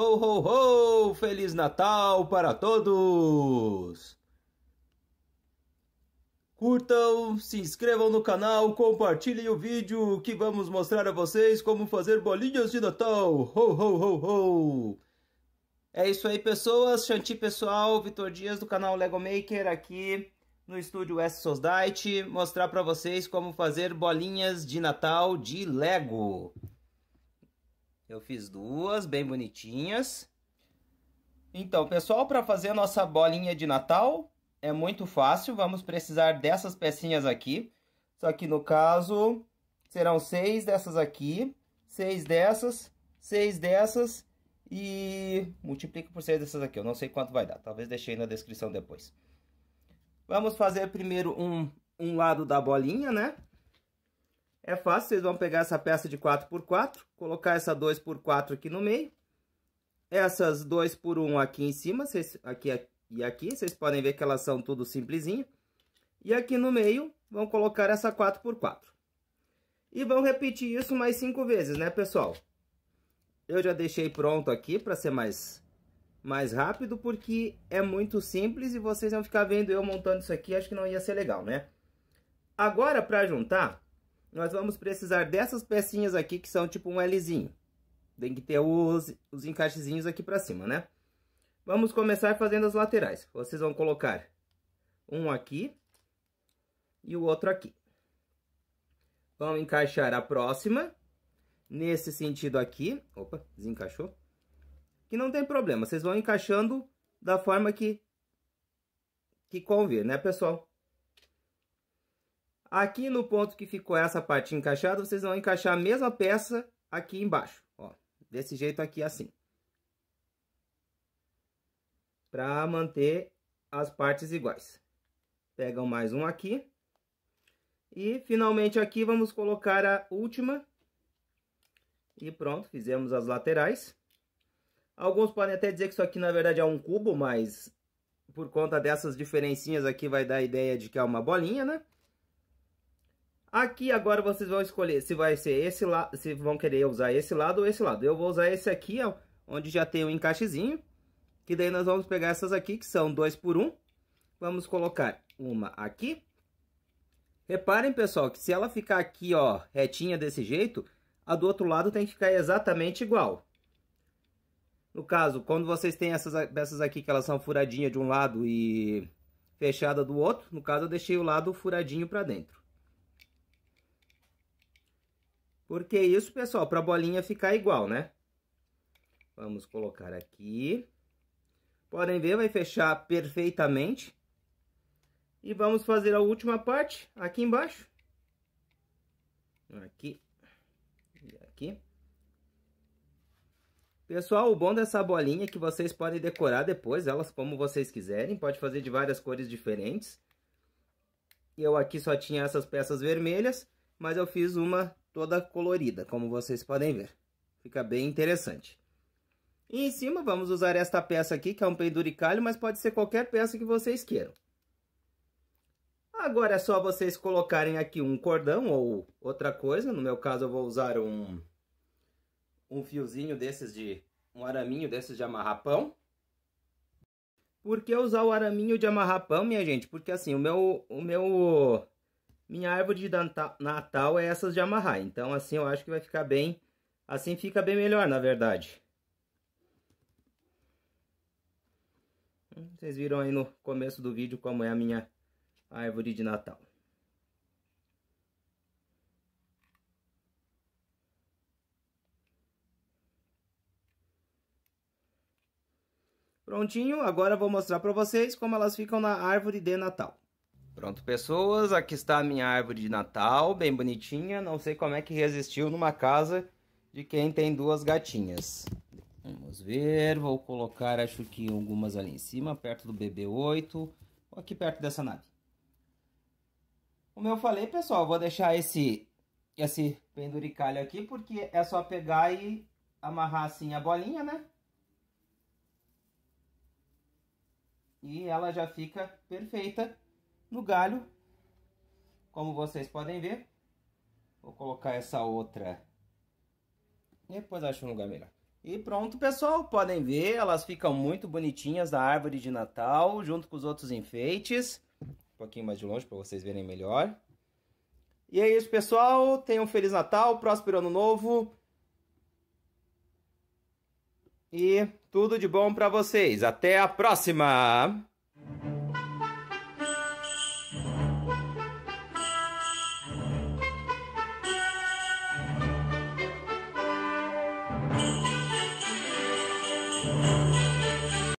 Ho, ho, ho! Feliz Natal para todos! Curtam, se inscrevam no canal, compartilhem o vídeo que vamos mostrar a vocês como fazer bolinhas de Natal. Ho, ho, ho, ho! É isso aí, pessoas. Xanti pessoal. Vitor Dias do canal Lego Maker aqui no estúdio S Sosdite mostrar para vocês como fazer bolinhas de Natal de Lego. Eu fiz duas, bem bonitinhas. Então, pessoal, para fazer a nossa bolinha de Natal, é muito fácil. Vamos precisar dessas pecinhas aqui. Só que, no caso, serão seis dessas aqui, seis dessas, seis dessas e multiplica por seis dessas aqui. Eu não sei quanto vai dar, talvez deixei na descrição depois. Vamos fazer primeiro um, um lado da bolinha, né? É fácil, vocês vão pegar essa peça de 4x4, colocar essa 2x4 aqui no meio. Essas 2x1 aqui em cima, vocês, aqui, aqui e aqui, vocês podem ver que elas são tudo simplesinho. E aqui no meio, vão colocar essa 4x4. E vão repetir isso mais cinco vezes, né, pessoal? Eu já deixei pronto aqui para ser mais, mais rápido, porque é muito simples e vocês vão ficar vendo eu montando isso aqui, acho que não ia ser legal, né? Agora, para juntar, nós vamos precisar dessas pecinhas aqui, que são tipo um Lzinho. Tem que ter os, os encaixezinhos aqui para cima, né? Vamos começar fazendo as laterais. Vocês vão colocar um aqui e o outro aqui. Vão encaixar a próxima nesse sentido aqui. Opa, desencaixou. Que não tem problema, vocês vão encaixando da forma que, que convir, né, pessoal? Aqui no ponto que ficou essa parte encaixada, vocês vão encaixar a mesma peça aqui embaixo, ó. Desse jeito aqui, assim. Pra manter as partes iguais. Pegam mais um aqui. E, finalmente, aqui vamos colocar a última. E pronto, fizemos as laterais. Alguns podem até dizer que isso aqui, na verdade, é um cubo, mas... Por conta dessas diferencinhas aqui, vai dar a ideia de que é uma bolinha, né? Aqui agora vocês vão escolher se vai ser esse lado, se vão querer usar esse lado ou esse lado. Eu vou usar esse aqui, ó, onde já tem o um encaixezinho. Que daí nós vamos pegar essas aqui, que são dois por um. Vamos colocar uma aqui. Reparem, pessoal, que se ela ficar aqui, ó, retinha desse jeito, a do outro lado tem que ficar exatamente igual. No caso, quando vocês têm essas peças aqui que elas são furadinhas de um lado e fechada do outro, no caso eu deixei o lado furadinho para dentro. Porque é isso, pessoal, para a bolinha ficar igual, né? Vamos colocar aqui. Podem ver, vai fechar perfeitamente. E vamos fazer a última parte aqui embaixo. Aqui. E aqui. Pessoal, o bom dessa bolinha é que vocês podem decorar depois elas como vocês quiserem. Pode fazer de várias cores diferentes. Eu aqui só tinha essas peças vermelhas, mas eu fiz uma toda colorida, como vocês podem ver. Fica bem interessante. E em cima vamos usar esta peça aqui, que é um penduricalho, mas pode ser qualquer peça que vocês queiram. Agora é só vocês colocarem aqui um cordão ou outra coisa. No meu caso eu vou usar um, um fiozinho desses de... um araminho desses de amarrapão. Por que usar o araminho de amarrapão, minha gente? Porque assim, o meu, o meu minha árvore de Natal é essas de amarrar. Então assim eu acho que vai ficar bem... Assim fica bem melhor, na verdade. Vocês viram aí no começo do vídeo como é a minha árvore de Natal. Prontinho, agora vou mostrar para vocês como elas ficam na árvore de Natal. Pronto, pessoas, aqui está a minha árvore de Natal, bem bonitinha. Não sei como é que resistiu numa casa de quem tem duas gatinhas. Vamos ver, vou colocar acho que algumas ali em cima, perto do BB8, ou aqui perto dessa nave. Como eu falei, pessoal, vou deixar esse, esse penduricalho aqui, porque é só pegar e amarrar assim a bolinha, né? E ela já fica perfeita no galho, como vocês podem ver, vou colocar essa outra. Depois acho um lugar melhor. E pronto, pessoal, podem ver, elas ficam muito bonitinhas da árvore de Natal, junto com os outros enfeites. Um pouquinho mais de longe para vocês verem melhor. E é isso, pessoal. Tenham um Feliz Natal, próspero Ano Novo. E tudo de bom para vocês. Até a próxima!